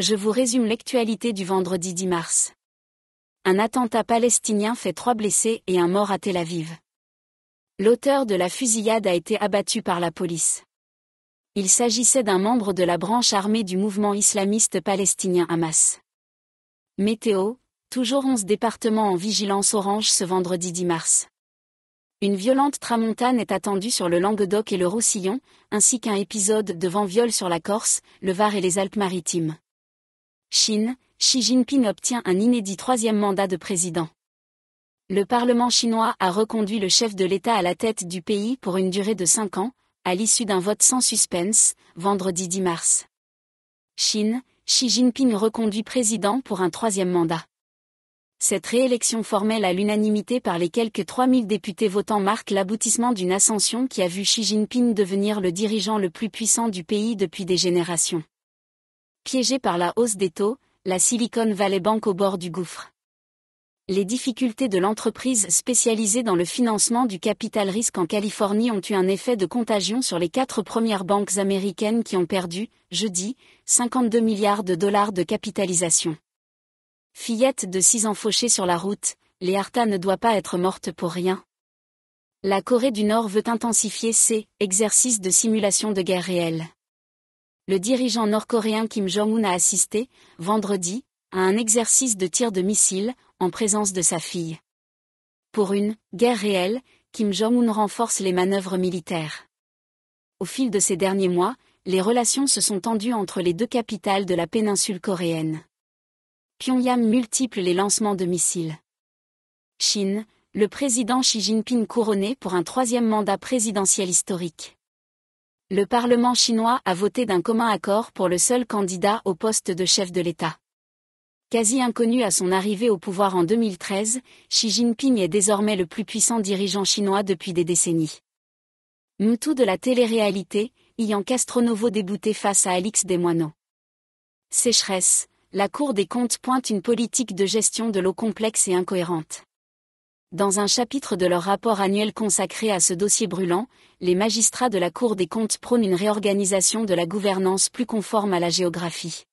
je vous résume l'actualité du vendredi 10 mars. Un attentat palestinien fait trois blessés et un mort à Tel Aviv. L'auteur de la fusillade a été abattu par la police. Il s'agissait d'un membre de la branche armée du mouvement islamiste palestinien Hamas. Météo, toujours 11 départements en vigilance orange ce vendredi 10 mars. Une violente tramontane est attendue sur le Languedoc et le Roussillon, ainsi qu'un épisode de vent viol sur la Corse, le Var et les Alpes-Maritimes. Chine, Xi Jinping obtient un inédit troisième mandat de président. Le Parlement chinois a reconduit le chef de l'État à la tête du pays pour une durée de cinq ans, à l'issue d'un vote sans suspense, vendredi 10 mars. Chine, Xi Jinping reconduit président pour un troisième mandat. Cette réélection formelle à l'unanimité par les quelques 3000 députés votants marque l'aboutissement d'une ascension qui a vu Xi Jinping devenir le dirigeant le plus puissant du pays depuis des générations. Piégée par la hausse des taux, la Silicon Valley Bank au bord du gouffre. Les difficultés de l'entreprise spécialisée dans le financement du capital risque en Californie ont eu un effet de contagion sur les quatre premières banques américaines qui ont perdu, jeudi, 52 milliards de dollars de capitalisation. Fillette de six ans fauchée sur la route, Léarta ne doit pas être morte pour rien. La Corée du Nord veut intensifier ses exercices de simulation de guerre réelle le dirigeant nord-coréen Kim Jong-un a assisté, vendredi, à un exercice de tir de missiles, en présence de sa fille. Pour une guerre réelle, Kim Jong-un renforce les manœuvres militaires. Au fil de ces derniers mois, les relations se sont tendues entre les deux capitales de la péninsule coréenne. Pyongyang multiple les lancements de missiles. Chine, le président Xi Jinping couronné pour un troisième mandat présidentiel historique le Parlement chinois a voté d'un commun accord pour le seul candidat au poste de chef de l'État. Quasi inconnu à son arrivée au pouvoir en 2013, Xi Jinping est désormais le plus puissant dirigeant chinois depuis des décennies. Moutou de la télé-réalité, ayant Castronovo débouté face à Alix Desmoineaux. Sécheresse, la Cour des comptes pointe une politique de gestion de l'eau complexe et incohérente. Dans un chapitre de leur rapport annuel consacré à ce dossier brûlant, les magistrats de la Cour des comptes prônent une réorganisation de la gouvernance plus conforme à la géographie.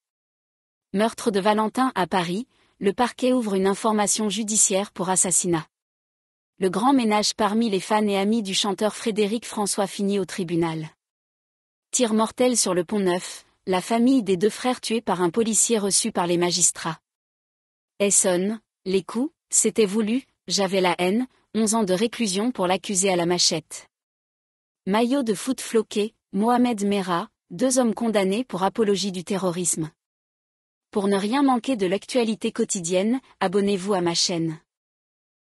Meurtre de Valentin à Paris, le parquet ouvre une information judiciaire pour assassinat. Le grand ménage parmi les fans et amis du chanteur Frédéric François finit au tribunal. Tir mortel sur le pont Neuf, la famille des deux frères tués par un policier reçu par les magistrats. Essonne, les coups, c'était voulu, j'avais la haine, 11 ans de réclusion pour l'accuser à la machette. Maillot de foot floqué, Mohamed Mera, deux hommes condamnés pour apologie du terrorisme. Pour ne rien manquer de l'actualité quotidienne, abonnez-vous à ma chaîne.